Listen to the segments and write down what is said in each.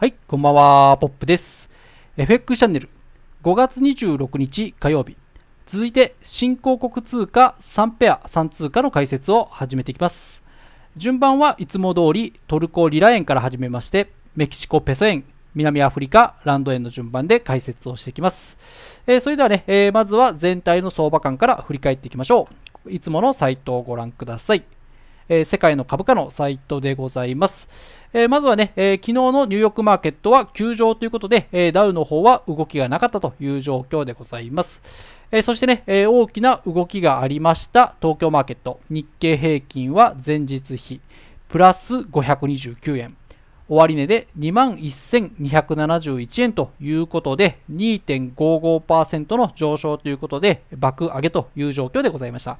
はい、こんばんは、ポップです。FX チャンネル、5月26日火曜日、続いて新興国通貨3ペア3通貨の解説を始めていきます。順番はいつも通りトルコリラ円から始めまして、メキシコペソ円、南アフリカランド円の順番で解説をしていきます。えー、それではね、えー、まずは全体の相場感から振り返っていきましょう。いつものサイトをご覧ください。えー、世界の株価のサイトでございます。えー、まずはね、えー、昨日のニューヨークマーケットは休場ということで、えー、ダウの方は動きがなかったという状況でございます。えー、そしてね、えー、大きな動きがありました東京マーケット。日経平均は前日比、プラス529円。終値で21,271円ということで、2.55%の上昇ということで、爆上げという状況でございました。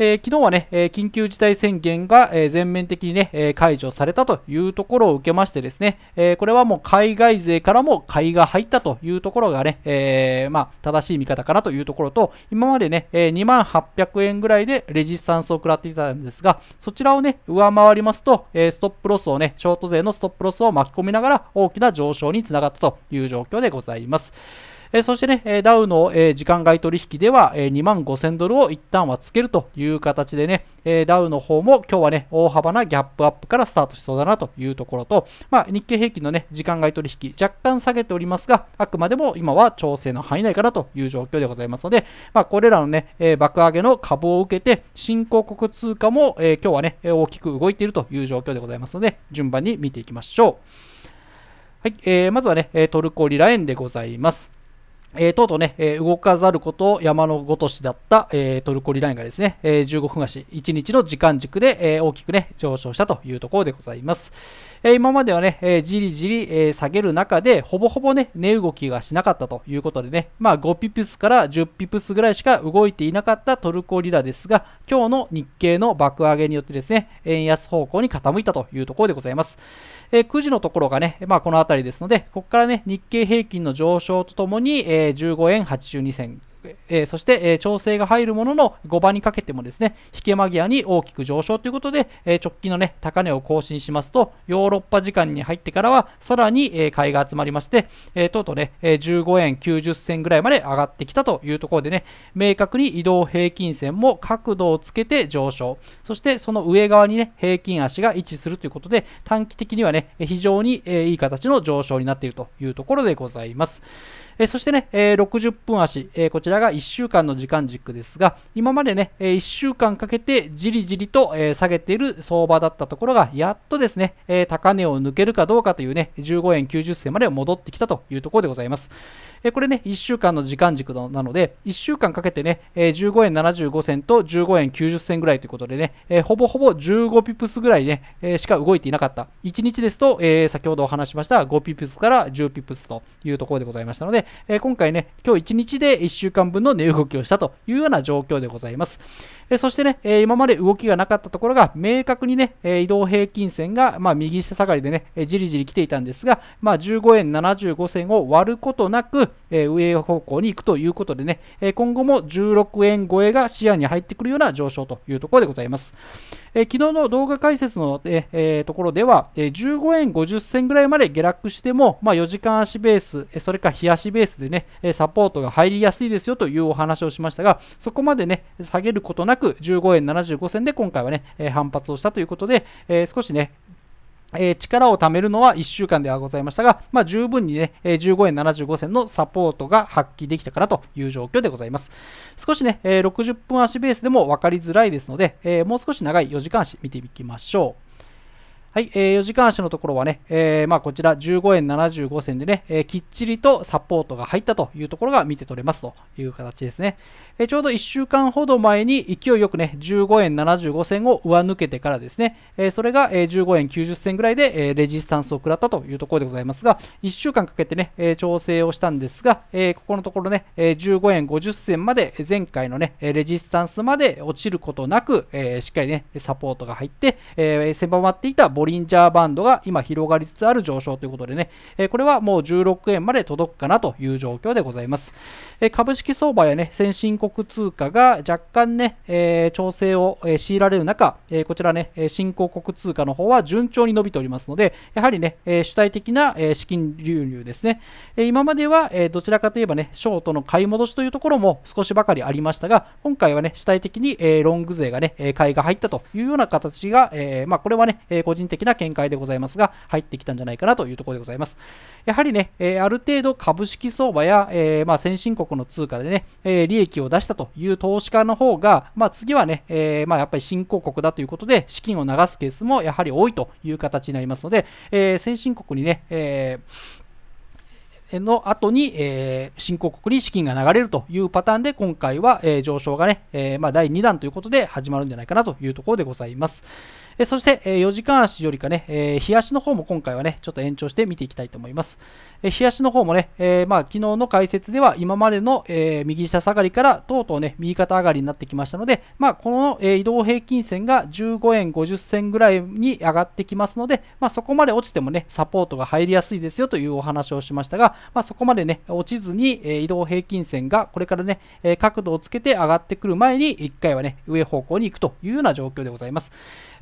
えー、昨日はね、え緊急事態宣言が、え全面的にね、え解除されたというところを受けましてですね、えこれはもう海外勢からも買いが入ったというところがね、えまあ、正しい見方かなというところと、今までね、え2万800円ぐらいでレジスタンスを食らっていたんですが、そちらをね、上回りますと、えストップロスをね、ショート勢のストップロスを巻き込みながら大きな上昇につながったという状況でございます。えそしてね、えダウの、え時間外取引では、え2万5000ドルを一旦はつけるという形でね、えダウの方も今日はね、大幅なギャップアップからスタートしそうだなというところと、まあ、日経平均のね、時間外取引若干下げておりますが、あくまでも今は調整の範囲内かなという状況でございますので、まあ、これらのね、え爆上げの株を受けて、新興国通貨も、え今日はね、大きく動いているという状況でございますので、順番に見ていきましょう。はい、えー、まずはね、トルコリラ円でございます。えー、とうとうね、えー、動かざること山のごとしだった、えー、トルコリラインがですね、え15分足1日の時間軸で、え大きくね上昇したというところでございます、え今まではね、えじりじり、え下げる中でほぼほぼね値動きがしなかったということでね、まあ、5ピプスから10ピプスぐらいしか動いていなかったトルコリラですが今日の日経の爆上げによってですね円安方向に傾いたというところでございます、え9時のところがね、まあ、この辺りですのでここからね日経平均の上昇とともに、ええ15円82銭えー、そして、えー、調整が入るものの5番にかけてもですね、引け間際に大きく上昇ということで、えー、直近のね、高値を更新しますと、ヨーロッパ時間に入ってからは、さらに、え買いが集まりまして、えとうとうね、え15円90銭ぐらいまで上がってきたというところでね、明確に移動平均線も角度をつけて上昇、そしてその上側にね、平均足が位置するということで、短期的にはね、非常に、えいい形の上昇になっているというところでございます。えそしてね、え60分足、えこちららが1週間の時間軸ですが、今までね、え1週間かけてじりじりと、え下げている相場だったところが、やっとですね、え高値を抜けるかどうかというね、15円90銭まで戻ってきたというところでございます。これね、1週間の時間軸なので、1週間かけてね、15円75銭と15円90銭ぐらいということでね、ほぼほぼ15ピプスぐらいね、しか動いていなかった。1日ですと、先ほどお話しました5ピプスから10ピプスというところでございましたので、今回ね、今日1日で1週間分の値動きをしたというような状況でございます。そしてね、今まで動きがなかったところが、明確にね、移動平均線が、まあ、右下下がりでね、じりじり来ていたんですが、まあ、15円75銭を割ることなく、え上方向に行くということでね、え今後も16円超えが視野に入ってくるような上昇というところでございます。え昨日の動画解説の、ええところでは、え15円50銭ぐらいまで下落しても、まあ、4時間足ベース、えそれから日足ベースでね、えサポートが入りやすいですよというお話をしましたが、そこまでね、下げることなく15円75銭で今回はね、え反発をしたということで、え少しね、えー、力を貯めるのは1週間ではございましたが、まあ、十分にね、えー、15円75銭のサポートが発揮できたからという状況でございます。少しね、えー、60分足ベースでも分かりづらいですので、えもう少し長い4時間足見ていきましょう。はい、えー、4時間足のところはね、えー、まあ、こちら15円75銭でね、えー、きっちりとサポートが入ったというところが見て取れますという形ですね。えー、ちょうど1週間ほど前に勢いよくね、15円75銭を上抜けてからですね、えそれが、15円90銭ぐらいで、レジスタンスを食らったというところでございますが、1週間かけてね、調整をしたんですが、えここのところね、15円50銭まで前回のね、レジスタンスまで落ちることなく、えしっかりね、サポートが入って、え狭まっていたボリリンジャーバンドが今広がりつつある上昇ということでね、えこれはもう16円まで届くかなという状況でございます。え株式相場やね、先進国通貨が若干ね、え調整をえ強いられる中、えこちらね、新興国通貨の方は順調に伸びておりますので、やはりね、え主体的なえ資金流入ですね。え今までは、えどちらかといえばね、ショートの買い戻しというところも少しばかりありましたが、今回はね、主体的に、えロング勢がね、買いが入ったというような形が、えまあ、これはね、個人的な見解でございますが、入ってきたんじゃないかなというところでございます。やはりね、えある程度株式相場や、えまあ、先進国の通貨でね、え利益を出したという投資家の方が、まあ、次はね、えまあ、やっぱり新興国だということで、資金を流すケースもやはり多いという形になりますので、え先進国にね、えーの後に、えー、新興国に資金が流れるというパターンで今回は、えー、上昇がね、えー、まあ、第2弾ということで始まるんじゃないかなというところでございます。えそして、え4時間足よりかね、え日足の方も今回はね、ちょっと延長して見ていきたいと思います。え日足の方もね、えまあ、昨日の解説では今までの、え右下下がりからとうとうね、右肩上がりになってきましたので、まあ、この、え移動平均線が15円50銭ぐらいに上がってきますので、まあ、そこまで落ちてもね、サポートが入りやすいですよというお話をしましたが、まあ、そこまでね、落ちずに、え移動平均線がこれからね、え角度をつけて上がってくる前に、1回はね、上方向に行くというような状況でございます。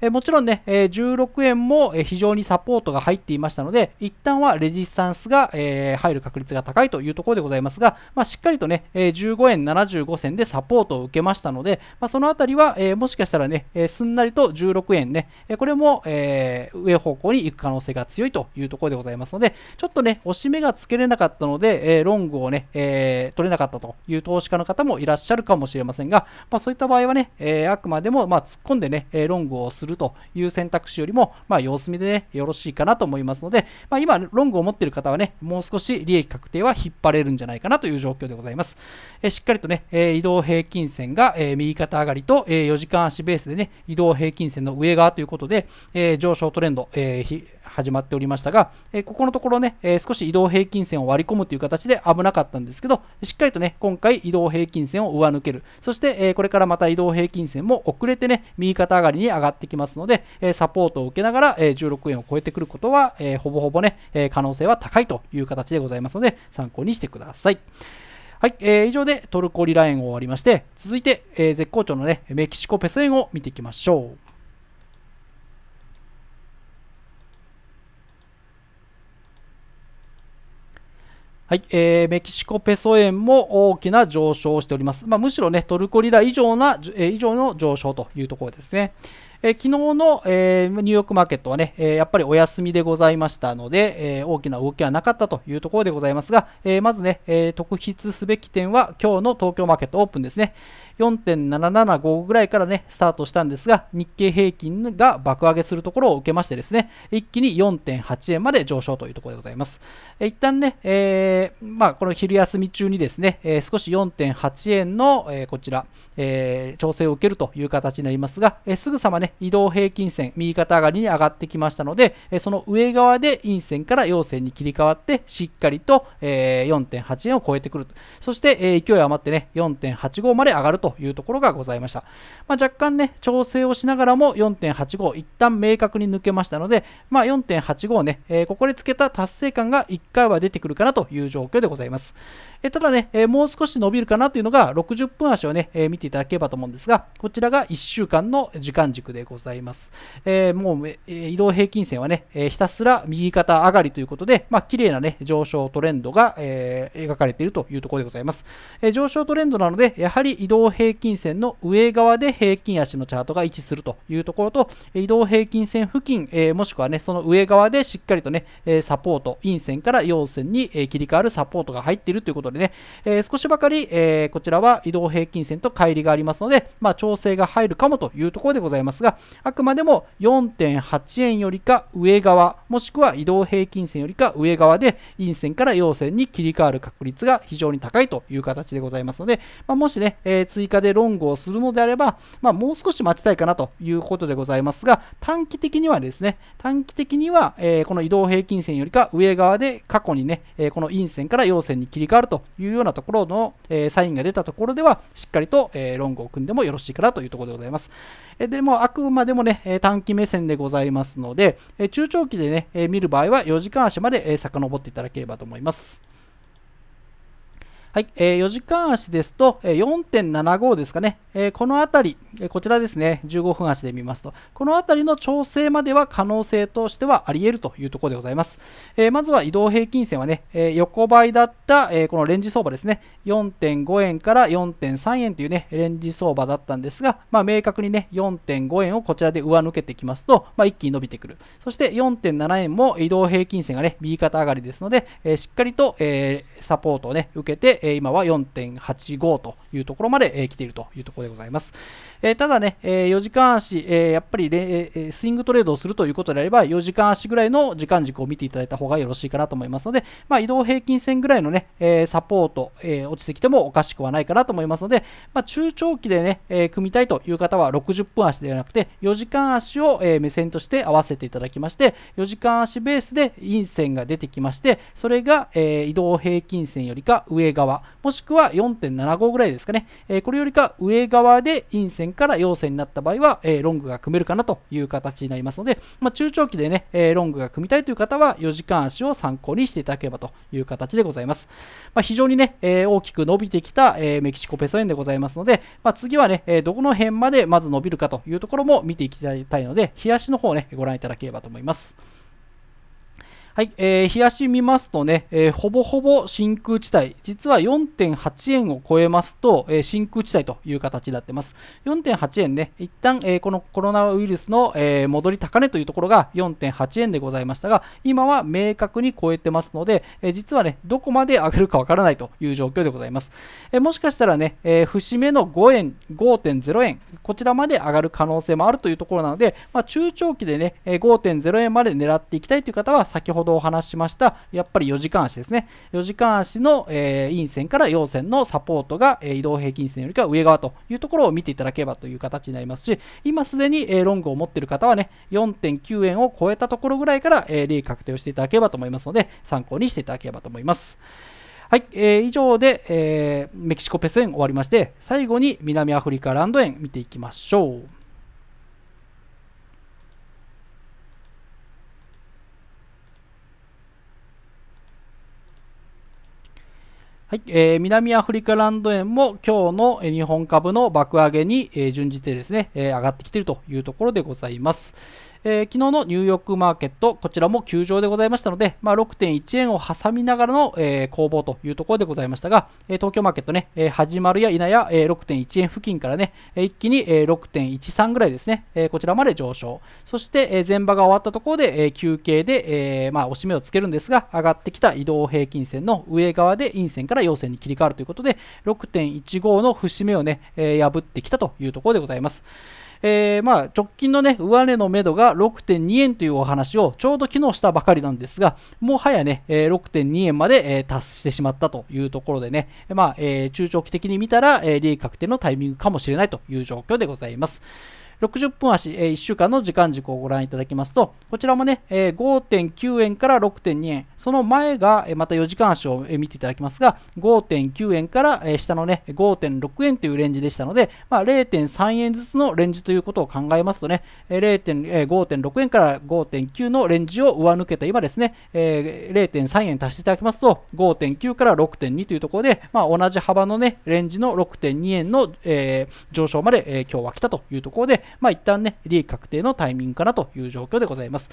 えもちろんね、え16円も非常にサポートが入っていましたので、一旦はレジスタンスが、え入る確率が高いというところでございますが、まあ、しっかりとね、え15円75銭でサポートを受けましたので、まあ、そのあたりは、えもしかしたらね、えすんなりと16円ね、えこれも、え上方向に行く可能性が強いというところでございますので、ちょっとね、押し目がつけれなかったので、えロングをね、え取れなかったという投資家の方もいらっしゃるかもしれませんが、まあ、そういった場合はね、えあくまでも、ま突っ込んでね、ロングをするするという選択肢よりも、まあ、様子見で、ね、よろしいかなと思いますので、まあ、今、ロングを持っている方はね、もう少し利益確定は引っ張れるんじゃないかなという状況でございます。えしっかりとね、え移動平均線が、え右肩上がりと、え4時間足ベースでね、移動平均線の上側ということで、え上昇トレンド、えー始まっておりましたが、えここのところね、え少し移動平均線を割り込むという形で危なかったんですけど、しっかりとね、今回移動平均線を上抜ける、そして、えこれからまた移動平均線も遅れてね、右肩上がりに上がってきますので、えサポートを受けながら、え16円を超えてくることは、えほぼほぼね、え可能性は高いという形でございますので、参考にしてください。はい、えー、以上でトルコリラ円を終わりまして、続いて、えー、絶好調のね、メキシコペソ円を見ていきましょう。はい、えー、メキシコペソ円も大きな上昇をしております。まあ、むしろね、トルコリラ以上な、えー、以上の上昇というところですね。えー、昨日の、えー、ニューヨークマーケットはね、えー、やっぱりお休みでございましたので、えー、大きな動きはなかったというところでございますが、えー、まずね、えー、特筆すべき点は今日の東京マーケットオープンですね。4.775ぐらいからね、スタートしたんですが、日経平均が爆上げするところを受けましてですね、一気に4.8円まで上昇というところでございます。一旦ね、えー、まあ、この昼休み中にですね、えー、少し4.8円の、えー、こちら、えー、調整を受けるという形になりますが、えー、すぐさまね、ね、移動平均線、右肩上がりに上がってきましたので、えその上側で陰線から陽線に切り替わって、しっかりと、え4.8円を超えてくる。そして、え勢い余ってね、4.85まで上がるというところがございました。まあ、若干ね、調整をしながらも4.85、一旦明確に抜けましたので、まあ、4.85ね、えここでつけた達成感が1回は出てくるかなという状況でございます。えただね、えもう少し伸びるかなというのが、60分足をね、え見ていただければと思うんですが、こちらが1週間の時間軸です。でございます。えー、もう、えー、移動平均線はね、えー、ひたすら右肩上がりということで、まあ綺麗なね、上昇トレンドが、えー、描かれているというところでございます。えー、上昇トレンドなので、やはり移動平均線の上側で平均足のチャートが位置するというところと、移動平均線付近、えー、もしくはね、その上側でしっかりとね、サポート、陰線から陽線に切り替わるサポートが入っているということでね、えー、少しばかり、えー、こちらは移動平均線と乖離がありますので、まあ、調整が入るかもというところでございますが、があくまでも4.8円よりか上側もしくは移動平均線よりか上側で陰線から陽線に切り替わる確率が非常に高いという形でございますので、まあ、もしね、えー、追加でロングをするのであれば、まあ、もう少し待ちたいかなということでございますが短期的にはですね短期的には、えー、この移動平均線よりか上側で過去にね、えー、この陰線から陽線に切り替わるというようなところの、えサインが出たところではしっかりと、えロングを組んでもよろしいかなというところでございます。えでもあくまでもね、短期目線でございますので、中長期でね、見る場合は4時間足まで遡っていただければと思います。はい、4時間足ですと、4.75ですかね、えー、この辺り、こちらですね、15分足で見ますと、この辺りの調整までは可能性としてはあり得るというところでございます。えー、まずは移動平均線はね、えー、横ばいだった、えこのレンジ相場ですね、4.5円から4.3円というね、レンジ相場だったんですが、まあ、明確にね、4.5円をこちらで上抜けてきますと、まあ、一気に伸びてくる。そして4.7円も移動平均線がね、右肩上がりですので、えしっかりと、えサポートをね、受けて、今は4.85というところまで、え来ているというところです。でございます。えー、ただね、えー、4時間足、えー、やっぱり、えー、スイングトレードをするということであれば、4時間足ぐらいの時間軸を見ていただいた方がよろしいかなと思いますので、まあ、移動平均線ぐらいのね、えサポート、え落ちてきてもおかしくはないかなと思いますので、まあ、中長期でね、え組みたいという方は60分足ではなくて、4時間足を、え目線として合わせていただきまして、4時間足ベースで陰線が出てきまして、それが、え移動平均線よりか上側、もしくは4.75ぐらいですかね、えこれよりか上側で陰線から陽線になった場合は、えー、ロングが組めるかなという形になりますので、まあ、中長期でね、えー、ロングが組みたいという方は4時間足を参考にしていただければという形でございます。まあ、非常にね、えー、大きく伸びてきた、えメキシコペソ円でございますので、まあ、次はね、えどこの辺までまず伸びるかというところも見ていきたいので、日足の方をね、ご覧いただければと思います。はい、えー、冷やし見ますとね、えー、ほぼほぼ真空地帯、実は4.8円を超えますと、えー、真空地帯という形になってます。4.8円ね、一旦、えー、このコロナウイルスの、えー、戻り高値というところが4.8円でございましたが、今は明確に超えてますので、えー、実はね、どこまで上げるかわからないという状況でございます。えー、もしかしたらね、えー、節目の5円、5.0円、こちらまで上がる可能性もあるというところなので、まあ、中長期でね、5.0円まで狙っていきたいという方は、先ほどどお話しました、やっぱり4時間足ですね。4時間足の、えー、陰線から陽線のサポートが、えー、移動平均線よりか上側というところを見ていただければという形になりますし、今すでに、えー、ロングを持っている方はね、4.9円を超えたところぐらいから、えー、利益確定をしていただければと思いますので、参考にしていただければと思います。はい、えー、以上で、えー、メキシコペソ円終わりまして、最後に南アフリカランド円見ていきましょう。はい、えー、南アフリカランド円も今日の日本株の爆上げに、え準じてですね、えー、上がってきているというところでございます。えー、昨日のニューヨークマーケット、こちらも休場でございましたので、まあ、6.1円を挟みながらの、えー、攻防というところでございましたが、えー、東京マーケットね、えー、始まるや否や、えー、6.1円付近からね、えー、一気に、えー、6.13ぐらいですね、えー、こちらまで上昇。そして、えー、前場が終わったところで、えー、休憩で、えーまあ、押し目をつけるんですが、上がってきた移動平均線の上側で陰線から陽線に切り替わるということで、6.15の節目をね、えー、破ってきたというところでございます。えー、まあ、直近のね、上値のめどが6.2円というお話をちょうど昨日したばかりなんですが、もはやね、6.2円まで、達してしまったというところでね、まあ、中長期的に見たら、利益確定のタイミングかもしれないという状況でございます。60分足、えー、1週間の時間軸をご覧いただきますと、こちらもね、えー、5.9円から6.2円、その前が、えー、また4時間足を、見ていただきますが、5.9円から、えー、下のね、5.6円というレンジでしたので、まあ、0.3円ずつのレンジということを考えますとね、えー、5.6円から5.9のレンジを上抜けた今ですね、えー、0.3円足していただきますと、5.9から6.2というところで、まあ、同じ幅のね、レンジの6.2円の、えー、上昇まで、えー、今日は来たというところで、まあ、一旦ね、利益確定のタイミングかなという状況でございます。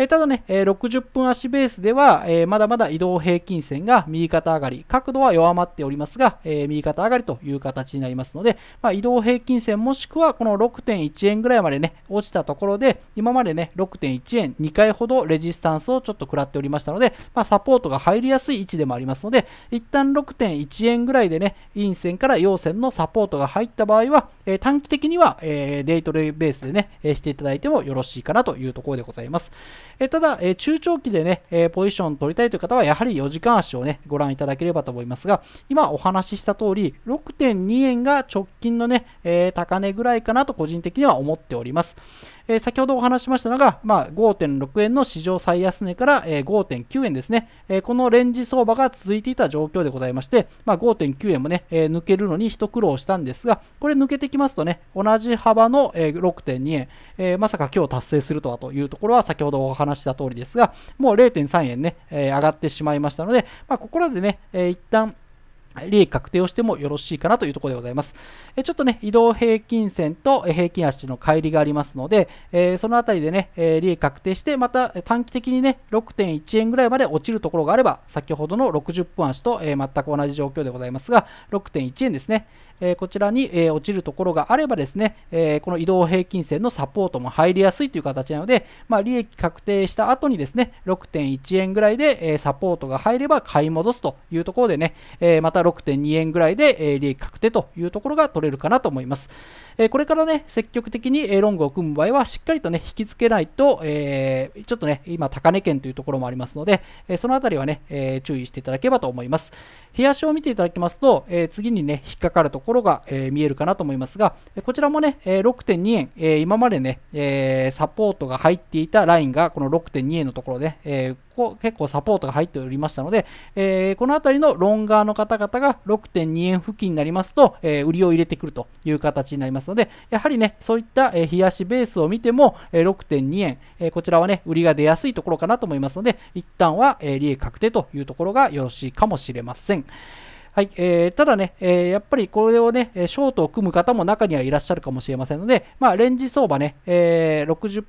えー、ただね、えー、60分足ベースでは、えー、まだまだ移動平均線が右肩上がり、角度は弱まっておりますが、え右肩上がりという形になりますので、まあ、移動平均線もしくはこの6.1円ぐらいまでね、落ちたところで、今までね、6.1円2回ほどレジスタンスをちょっと食らっておりましたので、まあ、サポートが入りやすい位置でもありますので、一旦6.1円ぐらいでね、陰線から陽線のサポートが入った場合は、え短期的には、えデイトレベースでね、していただいてもよろしいかなというところでございます。えただ、え中長期でね、えポジション取りたいという方は、やはり4時間足をね、ご覧いただければと思いますが、今お話しした通り、6.2円が直近のね、え高値ぐらいかなと個人的には思っております。えー、先ほどお話しましたのが、まあ、5.6円の史上最安値から、えー、5.9円ですね、えー、このレンジ相場が続いていた状況でございまして、まあ、5.9円もね、え抜けるのに一苦労したんですが、これ抜けてきますとね、同じ幅の、え6.2円、えまさか今日達成するとはというところは先ほどお話した通りですが、もう0.3円ね、え上がってしまいましたので、まあ、ここらでね、えー、一旦利益確定をしてもよろしいかなというところでございます。えちょっとね、移動平均線と平均足の乖離がありますので、えー、そのあたりでね、え利益確定して、また短期的にね、6.1円ぐらいまで落ちるところがあれば、先ほどの60分足と、え全く同じ状況でございますが、6.1円ですね。えこちらに、え落ちるところがあればですね、えこの移動平均線のサポートも入りやすいという形なので、まあ、利益確定した後にですね、6.1円ぐらいで、えサポートが入れば買い戻すというところでね、えまた6.2円ぐらいで、え利益確定というところが取れるかなと思います。えこれからね、積極的に、えロングを組む場合は、しっかりとね、引き付けないと、えちょっとね、今、高値圏というところもありますので、えそのあたりはね、え注意していただければと思います。冷やしを見ていただきますと、え次にね、引っかかるところが、え見えるかなと思いますが、こちらもね、え6.2円、え今までね、えサポートが入っていたラインが、この6.2円のところで、結構サポートが入っておりましたので、えー、この辺りのロン側の方々が6.2円付近になりますと、えー、売りを入れてくるという形になりますので、やはりね、そういった冷やしベースを見ても、6.2円、えー、こちらはね、売りが出やすいところかなと思いますので、一旦は利益確定というところがよろしいかもしれません。はい、えー、ただね、えー、やっぱりこれをね、ショートを組む方も中にはいらっしゃるかもしれませんので、まあ、レンジ相場ね、えー、60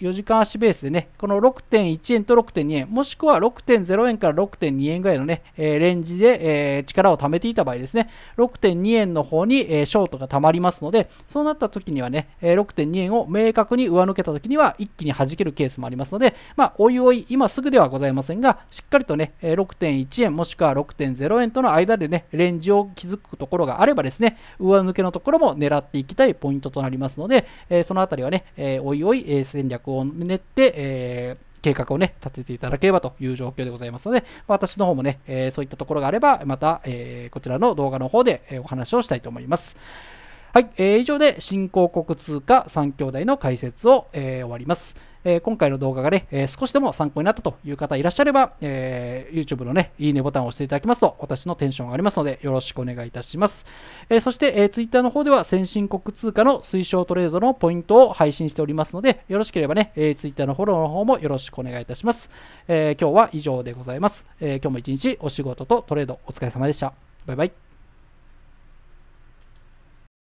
4時間足ベースでね、この6.1円と6.2円、もしくは6.0円から6.2円ぐらいのね、えー、レンジで、えー、力を貯めていた場合ですね、6.2円の方に、えー、ショートが溜まりますので、そうなった時にはね、6.2円を明確に上抜けた時には一気に弾けるケースもありますので、まあ、おいおい、今すぐではございませんが、しっかりとね、6.1円もしくは6.0円との間でね、レンジを築くところがあればですね、上抜けのところも狙っていきたいポイントとなりますので、えー、そのあたりはね、えー、おいおい、え戦略を練って、えー計画をね、立てていただければという状況でございますので、私の方もね、えそういったところがあれば、また、えこちらの動画の方で、えお話をしたいと思います。はい、えー、以上で新興国通貨3兄弟の解説を、えー、終わります。えー、今回の動画がね、えー、少しでも参考になったという方いらっしゃれば、えー、YouTube のね、いいねボタンを押していただきますと、私のテンションが上がりますので、よろしくお願いいたします。えそして、え Twitter の方では、先進国通貨の推奨トレードのポイントを配信しておりますので、よろしければね、え Twitter のフォローの方もよろしくお願いいたします。え今日は以上でございます。え今日も一日お仕事とトレードお疲れ様でした。バイバイ。